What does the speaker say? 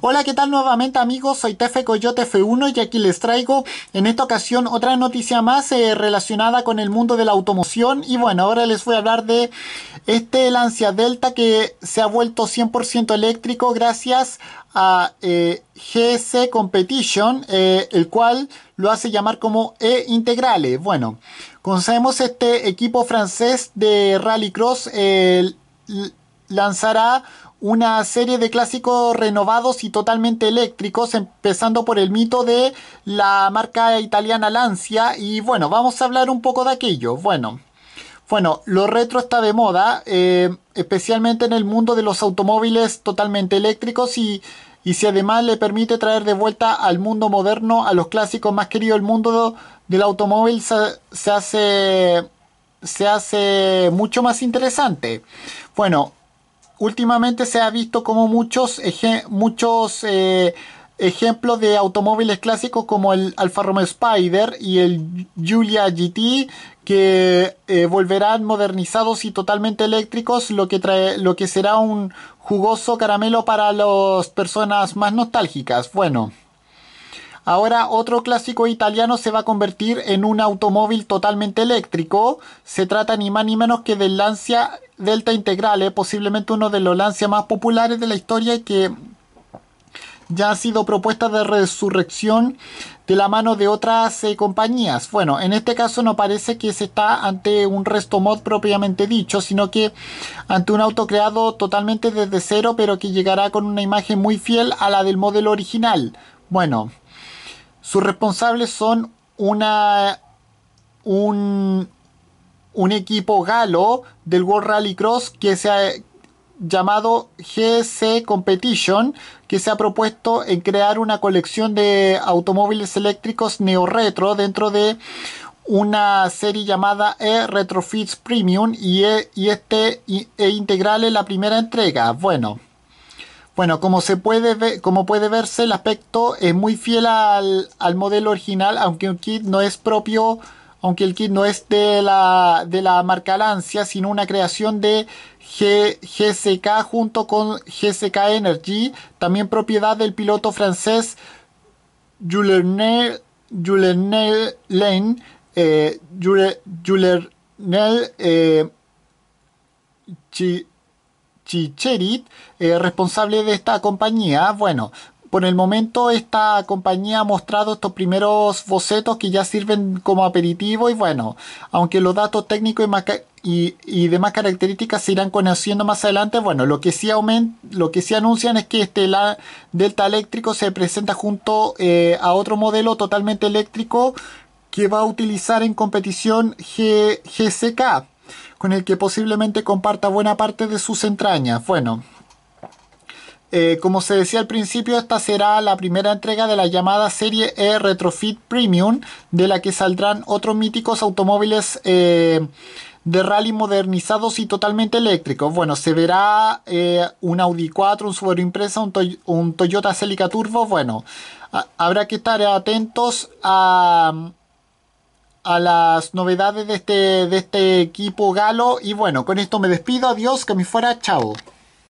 Hola, ¿qué tal nuevamente amigos? Soy Tefe Coyote F1 y aquí les traigo en esta ocasión otra noticia más eh, relacionada con el mundo de la automoción y bueno, ahora les voy a hablar de este Lancia Delta que se ha vuelto 100% eléctrico gracias a eh, GC Competition, eh, el cual lo hace llamar como E-Integrale. Bueno, conocemos este equipo francés de rallycross, lanzará una serie de clásicos renovados y totalmente eléctricos, empezando por el mito de la marca italiana Lancia. Y bueno, vamos a hablar un poco de aquello. Bueno, bueno lo retro está de moda, eh, especialmente en el mundo de los automóviles totalmente eléctricos y, y si además le permite traer de vuelta al mundo moderno a los clásicos más queridos del mundo del automóvil, se hace se hace mucho más interesante. Bueno, últimamente se ha visto como muchos, eh, ejemplos de automóviles clásicos como el Alfa Romeo Spider y el Julia GT que eh, volverán modernizados y totalmente eléctricos, lo que, trae, lo que será un jugoso caramelo para las personas más nostálgicas. Bueno. Ahora otro clásico italiano se va a convertir en un automóvil totalmente eléctrico. Se trata ni más ni menos que del Lancia Delta Integrale, eh, posiblemente uno de los Lancia más populares de la historia y que ya ha sido propuesta de resurrección de la mano de otras eh, compañías. Bueno, en este caso no parece que se está ante un resto mod propiamente dicho, sino que ante un auto creado totalmente desde cero, pero que llegará con una imagen muy fiel a la del modelo original. Bueno, sus responsables son una un, equipo galo del World Rally Cross que se ha llamado GC Competition, que se ha propuesto en crear una colección de automóviles eléctricos neo-retro dentro de una serie llamada E Retrofits Premium y, e, este e, Integral es la primera entrega. Bueno, bueno, como, se puede ver, como puede verse, el aspecto es muy fiel al, modelo original, aunque un kit no es propio, aunque el kit no es de la, de la marca Lancia, sino una creación de GSK junto con GSK Energy, también propiedad del piloto francés Julien Lane, eh, Nel, eh, Chicherit, eh, responsable de esta compañía. Bueno, por el momento esta compañía ha mostrado estos primeros bocetos que ya sirven como aperitivo y bueno, aunque los datos técnicos y, demás características se irán conociendo más adelante, bueno, lo que sí, aument lo que sí anuncian es que este la Delta eléctrico se presenta junto eh, a otro modelo totalmente eléctrico que va a utilizar en competición GCK con el que posiblemente comparta buena parte de sus entrañas. Bueno, eh, como se decía al principio, esta será la primera entrega de la llamada serie E Retrofit Premium, de la que saldrán otros míticos automóviles eh, de rally modernizados y totalmente eléctricos. Bueno, se verá eh, un Audi 4, un Subaru Impresa, un, un Toyota Celica Turbo. Bueno, habrá que estar atentos a a las novedades de este, de este equipo galo. Y bueno, con esto me despido. Adiós, que me fuera. Chao.